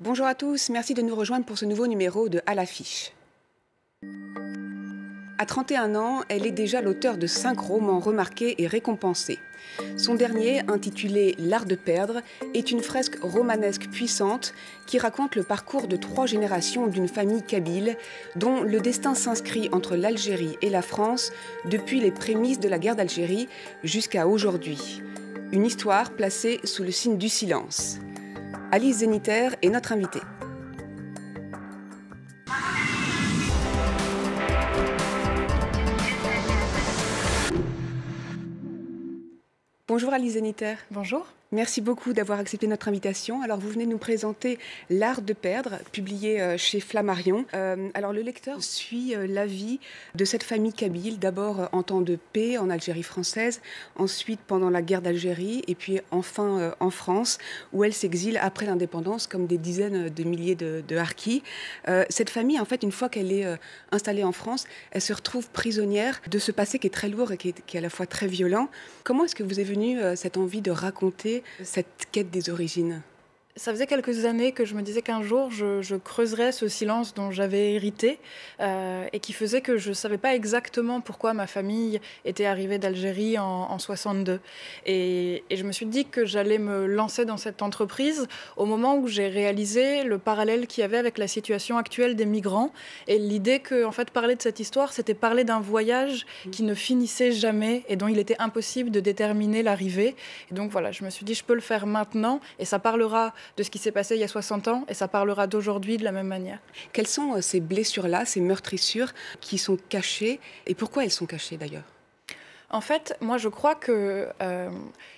Bonjour à tous, merci de nous rejoindre pour ce nouveau numéro de À l'affiche. À 31 ans, elle est déjà l'auteur de cinq romans remarqués et récompensés. Son dernier, intitulé L'art de perdre, est une fresque romanesque puissante qui raconte le parcours de trois générations d'une famille kabyle dont le destin s'inscrit entre l'Algérie et la France depuis les prémices de la guerre d'Algérie jusqu'à aujourd'hui. Une histoire placée sous le signe du silence. Alice Zeniter est notre invitée. Bonjour Alice Niter. Bonjour. Merci beaucoup d'avoir accepté notre invitation. Alors, vous venez nous présenter L'Art de perdre, publié euh, chez Flammarion. Euh, alors, le lecteur suit euh, la vie de cette famille kabyle, d'abord en temps de paix en Algérie française, ensuite pendant la guerre d'Algérie, et puis enfin en France, où elle s'exile après l'indépendance, comme des dizaines de milliers de, de harkis. cette famille, en fait, une fois qu'elle est installée en France, elle se retrouve prisonnière de ce passé qui est très lourd et qui est, qui est à la fois très violent. Comment est-ce que vous est venue cette envie de raconter cette quête des origines ça faisait quelques années que je me disais qu'un jour je, creuserais ce silence dont j'avais hérité euh, et qui faisait que je ne savais pas exactement pourquoi ma famille était arrivée d'Algérie en, 62. Et, et, je me suis dit que j'allais me lancer dans cette entreprise au moment où j'ai réalisé le parallèle qu'il y avait avec la situation actuelle des migrants et l'idée que en fait parler de cette histoire c'était parler d'un voyage qui ne finissait jamais et dont il était impossible de déterminer l'arrivée. Et donc voilà, je me suis dit je peux le faire maintenant et ça parlera de ce qui s'est passé il y a 60 ans et ça parlera d'aujourd'hui de la même manière. Quelles sont euh, ces blessures-là, ces meurtrissures qui sont cachées et pourquoi elles sont cachées d'ailleurs en fait, moi, je crois que euh,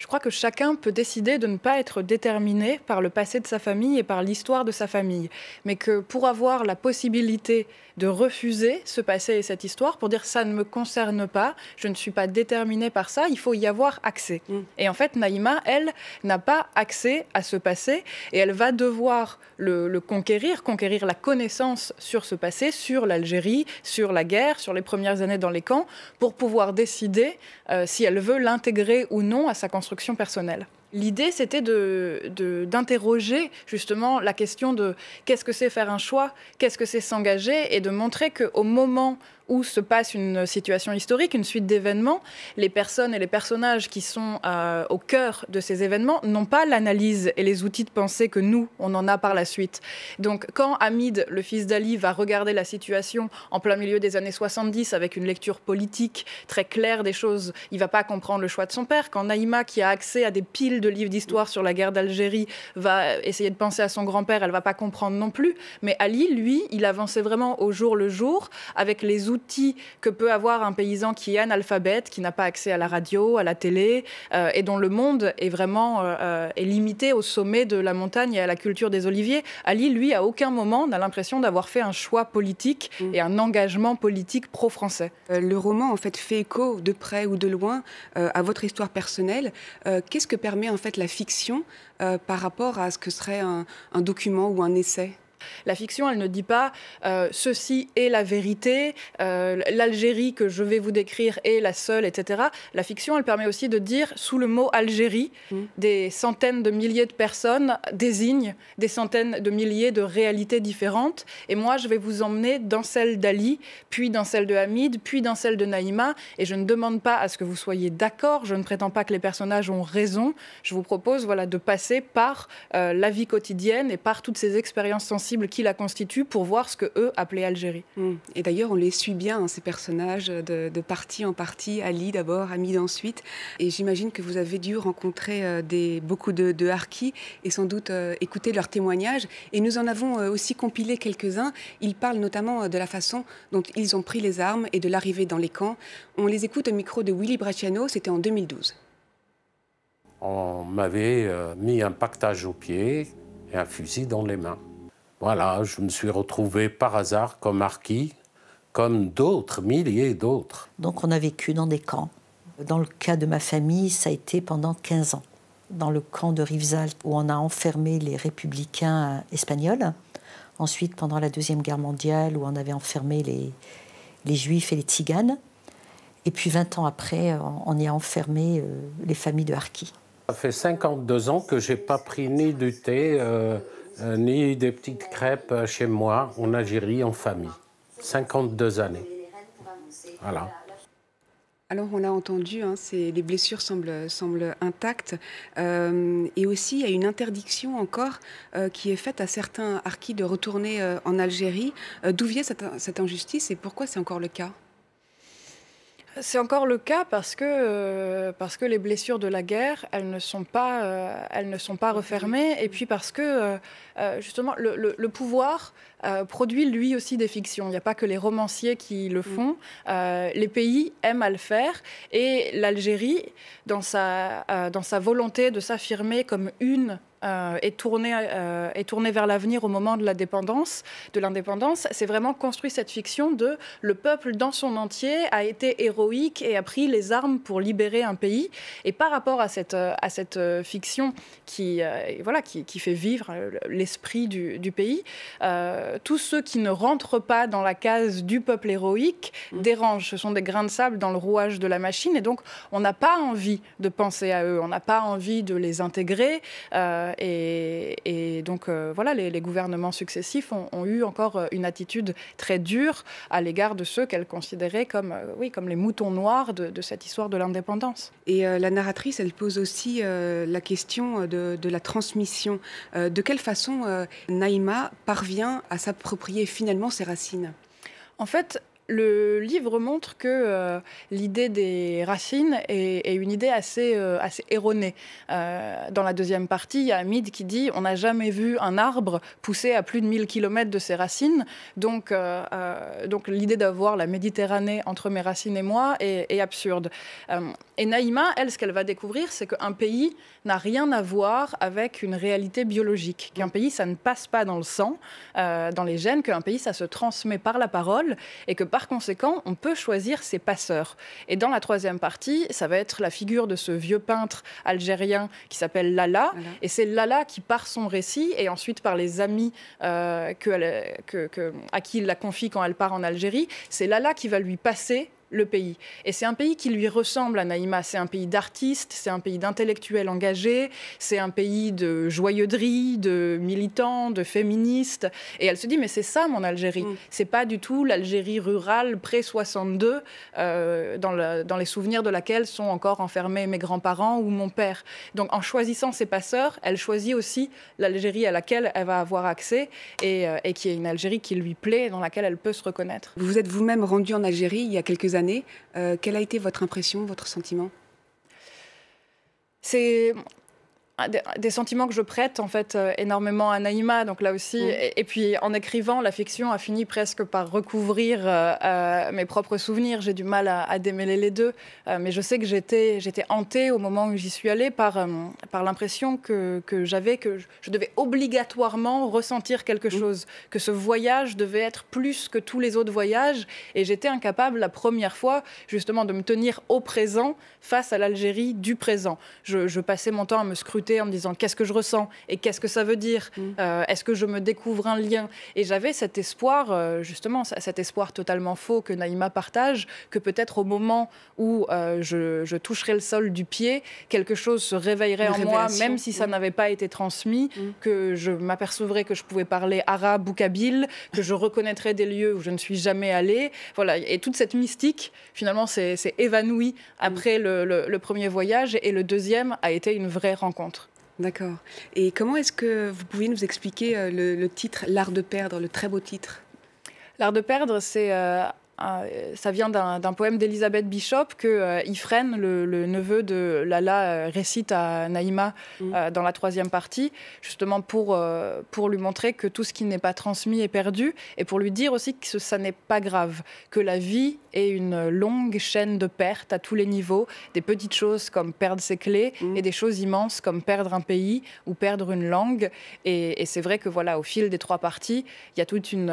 je crois que chacun peut décider de ne pas être déterminé par le passé de sa famille et par l'histoire de sa famille, mais que pour avoir la possibilité de refuser ce passé et cette histoire, pour dire ça ne me concerne pas, je ne suis pas déterminé par ça, il faut y avoir accès. Mm. Et en fait, Naïma, elle, n'a pas accès à ce passé et elle va devoir le conquérir, conquérir la connaissance sur ce passé, sur l'Algérie, sur la guerre, sur les premières années dans les camps, pour pouvoir décider euh, si elle veut l'intégrer ou non à sa construction personnelle. L'idée, c'était d'interroger de, justement la question de qu'est-ce que c'est faire un choix, qu'est-ce que c'est s'engager, et de montrer qu'au moment où se passe une situation historique, une suite d'événements, les personnes et les personnages qui sont euh, au cœur de ces événements n'ont pas l'analyse et les outils de pensée que nous, on en a par la suite. Donc quand Hamid, le fils d'Ali, va regarder la situation en plein milieu des années 70 avec une lecture politique très claire des choses, il ne va pas comprendre le choix de son père. Quand Naïma, qui a accès à des piles de de livres d'histoire sur la guerre d'Algérie va essayer de penser à son grand-père, elle va pas comprendre non plus. Mais Ali, lui, il avançait vraiment au jour le jour avec les outils que peut avoir un paysan qui est analphabète, qui n'a pas accès à la radio, à la télé, euh, et dont le monde est vraiment euh, euh, est limité au sommet de la montagne et à la culture des oliviers. Ali, lui, à aucun moment n'a l'impression d'avoir fait un choix politique mm. et un engagement politique pro-français. le roman, en fait, fait écho de près ou de loin à votre histoire personnelle. Qu'est-ce que permet un en fait la fiction euh, par rapport à ce que serait un document ou un essai la fiction, elle ne dit pas euh, ceci est la vérité, euh, l'Algérie que je vais vous décrire est la seule, etc. La fiction, elle permet aussi de dire sous le mot Algérie, mm. des centaines de milliers de personnes désignent des centaines de milliers de réalités différentes. Et moi, je vais vous emmener dans celle d'Ali, puis dans celle de Hamid, puis dans celle de Naïma. Et je ne demande pas à ce que vous soyez d'accord, je ne prétends pas que les personnages ont raison. Je vous propose voilà, de passer par euh, la vie quotidienne et par toutes ces expériences sensibles qui la constitue pour voir ce que eux appelaient Algérie. Mm. Et d'ailleurs, on les suit bien, hein, ces personnages, de, partie en partie, Ali d'abord, Hamid ensuite. Et j'imagine que vous avez dû rencontrer euh, des, beaucoup de, de, harkis et sans doute euh, écouter leurs témoignages. Et nous en avons euh, aussi compilé quelques-uns. Ils parlent notamment de la façon dont ils ont pris les armes et de l'arrivée dans les camps. On les écoute au micro de Willy Bracciano, c'était en 2012. On m'avait mis un pactage au pied et un fusil dans les mains. Voilà, je me suis retrouvé par hasard comme harki, comme d'autres, milliers d'autres. Donc on a vécu dans des camps. Dans le cas de ma famille, ça a été pendant 15 ans. Dans le camp de Rivesaltes, où on a enfermé les républicains euh, espagnols. Ensuite, pendant la Deuxième Guerre mondiale, où on avait enfermé les, les juifs et les tziganes. Et puis 20 ans après, on y a enfermé euh, les familles de Harki. Ça fait 52 ans que j'ai pas pris ni du thé, euh, euh, ni des petites crêpes euh, chez moi en Algérie en famille. 52 années. Voilà. Alors on l'a entendu, hein, les blessures semblent, semblent intactes. Euh, et aussi, il y a une interdiction encore qui est faite à certains harkis de retourner en Algérie. D'où vient cette injustice et pourquoi c'est encore le cas c'est encore le cas parce que, euh, parce que les blessures de la guerre, elles ne sont pas, euh, elles ne sont pas refermées. Et puis parce que, euh, justement, le, pouvoir produit lui aussi des fictions. Il n'y a pas que les romanciers qui le mm. font. les pays aiment à le faire. Et l'Algérie, dans, sa dans sa volonté de s'affirmer comme une euh, euh, est tournée vers l'avenir au moment de la dépendance, de l'indépendance, c'est vraiment construit cette fiction de le peuple dans son entier a été héroïque et a pris les armes pour libérer un pays. Et par rapport à cette euh, à cette fiction qui voilà qui, qui, fait vivre l'esprit du, du, pays, tous ceux qui ne rentrent pas dans la case du peuple héroïque mm. dérangent. Ce sont des grains de sable dans le rouage de la machine. Et donc on n'a pas envie de penser à eux, on n'a pas envie de les intégrer et, donc, euh, voilà, les, gouvernements successifs ont, eu encore euh, une attitude très dure à l'égard de ceux qu'elle considérait comme, euh, oui, comme les moutons noirs de, cette histoire de l'indépendance. Et la narratrice, elle pose aussi la question de, la transmission. de quelle façon Naïma parvient à s'approprier finalement ses racines en fait, le livre montre que euh, l'idée des racines est, une idée assez, euh, assez erronée. Euh, dans la deuxième partie, il y a Hamid qui dit On n'a jamais vu un arbre pousser à plus de 1000 km de ses racines. Donc, donc l'idée d'avoir la Méditerranée entre mes racines et moi est, est absurde. et Naïma, elle, ce qu'elle va découvrir, c'est qu'un pays n'a rien à voir avec une réalité biologique. Qu'un pays, ça ne passe pas dans le sang, dans les gènes, qu'un pays, ça se transmet par la parole et que par conséquent, on peut choisir ses passeurs. Et dans la troisième partie, ça va être la figure de ce vieux peintre algérien qui s'appelle Lala. Et c'est Lala qui, part son récit, et ensuite par les amis euh, à qui il la confie quand elle part en Algérie, c'est Lala qui va lui passer le pays. Et c'est un pays qui lui ressemble à Naïma. C'est un pays d'artistes, c'est un pays d'intellectuels engagés, c'est un pays de joyeuserie de militants, de féministes. Et elle se dit, mais c'est ça mon Algérie. Mm. C'est pas du tout l'Algérie rurale pré-62 euh, dans, les souvenirs de laquelle sont encore enfermés mes grands-parents ou mon père. Donc en choisissant ses passeurs, elle choisit aussi l'Algérie à laquelle elle va avoir accès et, euh, qui est une Algérie qui lui plaît, et dans laquelle elle peut se reconnaître. Vous êtes vous-même rendu en Algérie il y a quelques euh, quelle a été votre impression, votre sentiment c'est des sentiments que je prête en fait euh, énormément à Naïma. Donc là aussi, mm. et, puis en écrivant, la fiction a fini presque par recouvrir euh, euh, mes propres souvenirs. J'ai du mal à, démêler les deux, mais je sais que j'étais j'étais hantée au moment où j'y suis allée par par l'impression que, que j'avais que je, devais obligatoirement ressentir quelque mm. chose, que ce voyage devait être plus que tous les autres voyages, et j'étais incapable la première fois justement de me tenir au présent face à l'Algérie du présent. Je, je passais mon temps à me scruter en me disant qu'est-ce que je ressens et qu'est-ce que ça veut dire mm. euh, Est-ce que je me découvre un lien Et j'avais cet espoir, euh, justement, cet espoir totalement faux que Naïma partage, que peut-être au moment où euh, je, toucherai le sol du pied, quelque chose se réveillerait en moi, même si ça mm. n'avait pas été transmis, mm. que je m'apercevrais que je pouvais parler arabe ou kabyle, que je reconnaîtrais des lieux où je ne suis jamais allé Voilà. Et toute cette mystique, finalement, s'est évanouie après le premier voyage et le deuxième a été une vraie rencontre. D'accord. Et comment est-ce que vous pouvez nous expliquer euh, le, titre L'art de perdre, le très beau titre L'art de perdre, c'est euh, euh, ça vient d'un poème d'Elisabeth Bishop que euh, le, neveu de Lala, récite à Naïma mmh. dans la troisième partie, justement pour, pour lui montrer que tout ce qui n'est pas transmis est perdu et pour lui dire aussi que ça n'est pas grave, que la vie et une longue chaîne de pertes à tous les niveaux, des petites choses comme perdre ses clés mm. et des choses immenses comme perdre un pays ou perdre une langue. Et, c'est vrai que voilà, au fil des trois parties, il y, a toute une,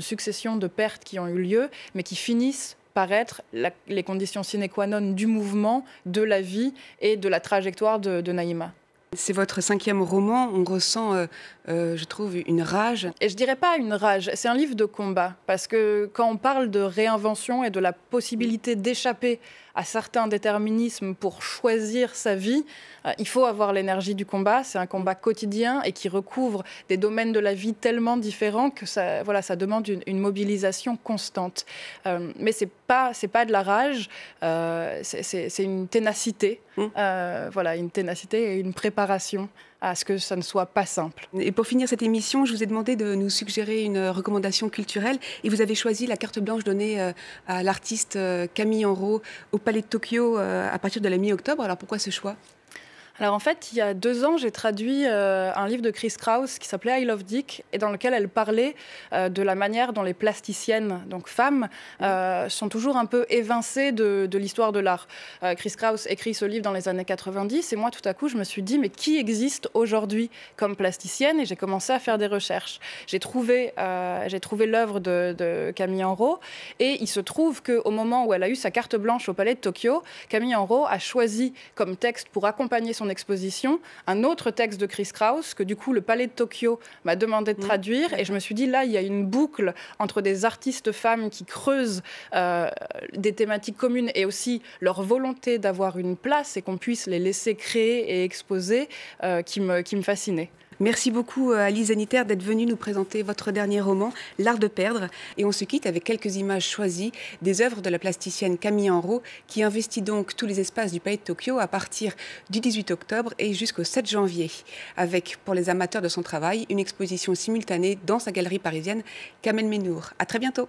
succession de pertes qui ont eu lieu, mais qui finissent par être les conditions sine qua non du mouvement, de la vie et de la trajectoire de Naïma. C'est votre cinquième roman, on ressent, euh, euh, je trouve, une rage. Et je dirais pas une rage, c'est un livre de combat, parce que quand on parle de réinvention et de la possibilité d'échapper à certains déterminismes pour choisir sa vie, euh, il faut avoir l'énergie du combat. C'est un combat quotidien et qui recouvre des domaines de la vie tellement différents que ça, voilà, ça demande une, une mobilisation constante. mais c'est pas, c'est pas de la rage, euh, c'est une ténacité, mm. euh, voilà, une ténacité et une préparation à ce que ça ne soit pas simple. Et pour finir cette émission, je vous ai demandé de nous suggérer une recommandation culturelle et vous avez choisi la carte blanche donnée euh, à l'artiste Camille Enro au Palais de Tokyo à partir de la mi-octobre. Alors pourquoi ce choix alors en fait, il y a deux ans, j'ai traduit euh, un livre de Chris Kraus qui s'appelait I Love Dick et dans lequel elle parlait euh, de la manière dont les plasticiennes, donc femmes, euh, sont toujours un peu évincées de, l'histoire de l'art. Chris Kraus écrit ce livre dans les années 90 et moi, tout à coup, je me suis dit, mais qui existe aujourd'hui comme plasticienne Et j'ai commencé à faire des recherches. J'ai trouvé, j'ai trouvé l'œuvre de, de, Camille Enro et il se trouve qu'au moment où elle a eu sa carte blanche au Palais de Tokyo, Camille Enro a choisi comme texte pour accompagner son exposition un autre texte de Chris Krauss que du coup le Palais de Tokyo m'a demandé de mmh. traduire et je me suis dit là il y a une boucle entre des artistes femmes qui creusent euh, des thématiques communes et aussi leur volonté d'avoir une place et qu'on puisse les laisser créer et exposer euh, qui, me, qui me fascinait. Merci beaucoup euh, Alice Anitaire d'être venue nous présenter votre dernier roman, L'art de perdre. Et on se quitte avec quelques images choisies des œuvres de la plasticienne Camille Enro, qui investit donc tous les espaces du Palais de Tokyo à partir du 18 octobre et jusqu'au 7 janvier, avec, pour les amateurs de son travail, une exposition simultanée dans sa galerie parisienne camille Menour. À très bientôt